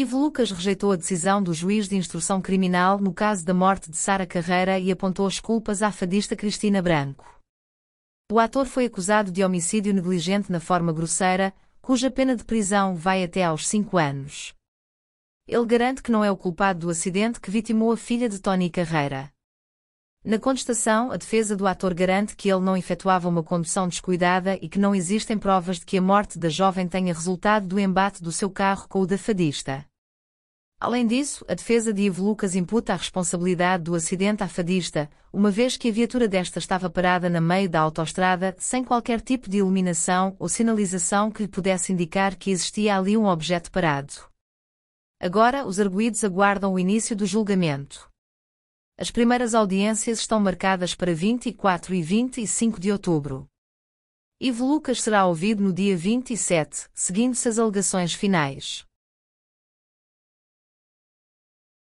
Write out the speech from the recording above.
Ivo Lucas rejeitou a decisão do juiz de instrução criminal no caso da morte de Sara Carreira e apontou as culpas à fadista Cristina Branco. O ator foi acusado de homicídio negligente na forma grosseira, cuja pena de prisão vai até aos cinco anos. Ele garante que não é o culpado do acidente que vitimou a filha de Tony Carreira. Na contestação, a defesa do ator garante que ele não efetuava uma condução descuidada e que não existem provas de que a morte da jovem tenha resultado do embate do seu carro com o da fadista. Além disso, a defesa de Ivo Lucas imputa a responsabilidade do acidente à fadista, uma vez que a viatura desta estava parada na meio da autoestrada sem qualquer tipo de iluminação ou sinalização que lhe pudesse indicar que existia ali um objeto parado. Agora, os arguídos aguardam o início do julgamento. As primeiras audiências estão marcadas para 24 e 25 de outubro. Ivo Lucas será ouvido no dia 27, seguindo-se as alegações finais.